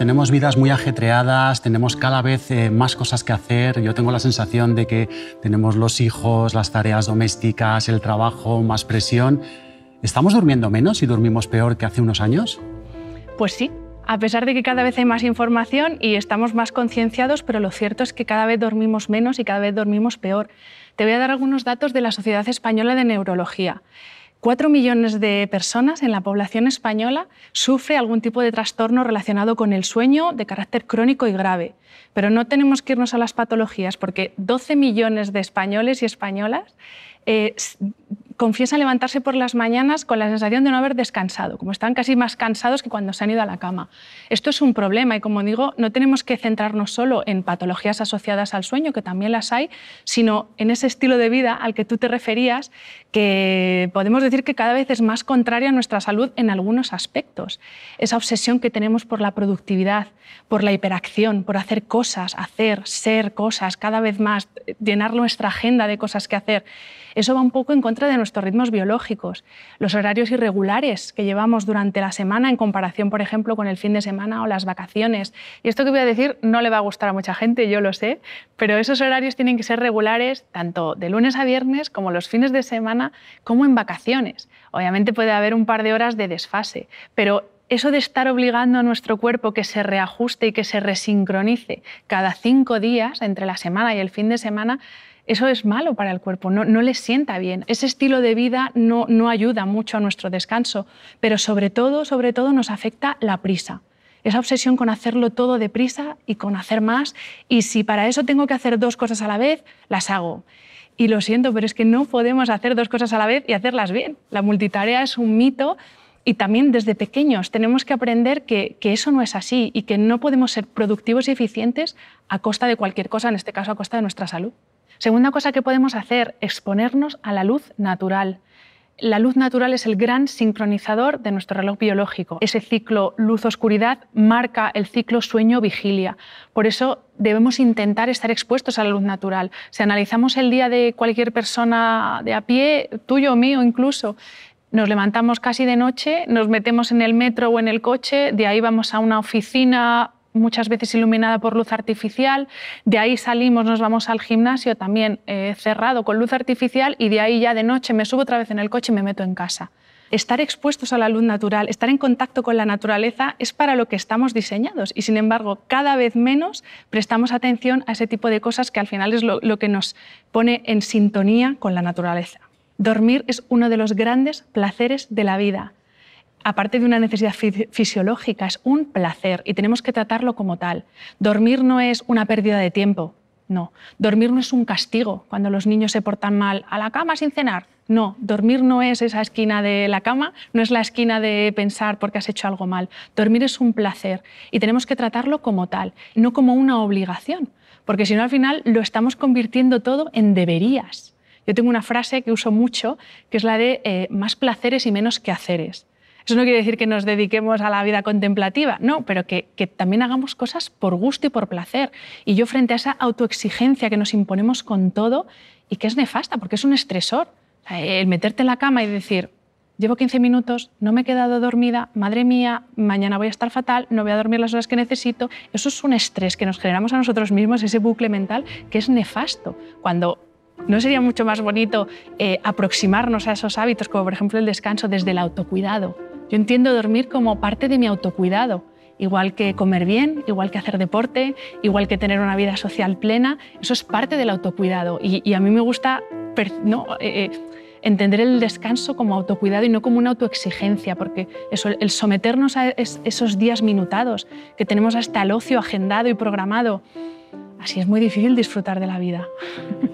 tenemos vidas muy ajetreadas, tenemos cada vez eh, más cosas que hacer. Yo tengo la sensación de que tenemos los hijos, las tareas domésticas, el trabajo, más presión. ¿Estamos durmiendo menos y dormimos peor que hace unos años? Pues sí, a pesar de que cada vez hay más información y estamos más concienciados, pero lo cierto es que cada vez dormimos menos y cada vez dormimos peor. Te voy a dar algunos datos de la Sociedad Española de Neurología cuatro millones de personas en la población española sufre algún tipo de trastorno relacionado con el sueño de carácter crónico y grave. Pero no tenemos que irnos a las patologías porque 12 millones de españoles y españolas eh, confiesa levantarse por las mañanas con la sensación de no haber descansado, como están casi más cansados que cuando se han ido a la cama. Esto es un problema y, como digo, no tenemos que centrarnos solo en patologías asociadas al sueño, que también las hay, sino en ese estilo de vida al que tú te referías, que podemos decir que cada vez es más contrario a nuestra salud en algunos aspectos. Esa obsesión que tenemos por la productividad, por la hiperacción, por hacer cosas, hacer, ser cosas, cada vez más, llenar nuestra agenda de cosas que hacer, eso va un poco en contra de nuestra ritmos biológicos, los horarios irregulares que llevamos durante la semana en comparación, por ejemplo, con el fin de semana o las vacaciones. Y esto que voy a decir no le va a gustar a mucha gente, yo lo sé, pero esos horarios tienen que ser regulares tanto de lunes a viernes como los fines de semana como en vacaciones. Obviamente puede haber un par de horas de desfase, pero eso de estar obligando a nuestro cuerpo que se reajuste y que se resincronice cada cinco días entre la semana y el fin de semana eso es malo para el cuerpo, no, no le sienta bien. Ese estilo de vida no, no ayuda mucho a nuestro descanso, pero sobre todo, sobre todo nos afecta la prisa esa obsesión con hacerlo todo deprisa y con hacer más. Y si para eso tengo que hacer dos cosas a la vez, las hago. Y lo siento, pero es que no podemos hacer dos cosas a la vez y hacerlas bien. La multitarea es un mito y también desde pequeños tenemos que aprender que eso no es así y que no podemos ser productivos y eficientes a costa de cualquier cosa, en este caso a costa de nuestra salud. Segunda cosa que podemos hacer, exponernos a la luz natural. La luz natural es el gran sincronizador de nuestro reloj biológico. Ese ciclo luz-oscuridad marca el ciclo sueño-vigilia. Por eso debemos intentar estar expuestos a la luz natural. Si analizamos el día de cualquier persona de a pie, tuyo o mío incluso, nos levantamos casi de noche, nos metemos en el metro o en el coche, de ahí vamos a una oficina muchas veces iluminada por luz artificial, de ahí salimos, nos vamos al gimnasio también eh, cerrado con luz artificial y de ahí ya de noche me subo otra vez en el coche y me meto en casa. Estar expuestos a la luz natural, estar en contacto con la naturaleza es para lo que estamos diseñados y sin embargo cada vez menos prestamos atención a ese tipo de cosas que al final es lo que nos pone en sintonía con la naturaleza. Dormir es uno de los grandes placeres de la vida aparte de una necesidad fisiológica, es un placer y tenemos que tratarlo como tal. Dormir no es una pérdida de tiempo, no. Dormir no es un castigo cuando los niños se portan mal a la cama sin cenar. No, dormir no es esa esquina de la cama, no es la esquina de pensar porque has hecho algo mal. Dormir es un placer y tenemos que tratarlo como tal, no como una obligación, porque si no al final lo estamos convirtiendo todo en deberías. Yo tengo una frase que uso mucho, que es la de eh, más placeres y menos quehaceres. Eso no quiere decir que nos dediquemos a la vida contemplativa, no, pero que, también hagamos cosas por gusto y por placer. Y yo frente a esa autoexigencia que nos imponemos con todo y que es nefasta, porque es un estresor, el meterte en la cama y decir, llevo 15 minutos, no me he quedado dormida, madre mía, mañana voy a estar fatal, no voy a dormir las horas que necesito. Eso es un estrés que nos generamos a nosotros mismos, ese bucle mental que es nefasto. Cuando no sería mucho más bonito eh, aproximarnos a esos hábitos, como por ejemplo el descanso desde el autocuidado, yo entiendo dormir como parte de mi autocuidado, igual que comer bien, igual que hacer deporte, igual que tener una vida social plena, eso es parte del autocuidado y, a mí me gusta no, eh, eh, entender el descanso como autocuidado y no como una autoexigencia, porque el someternos a esos días minutados que tenemos hasta el ocio agendado y programado, así es muy difícil disfrutar de la vida.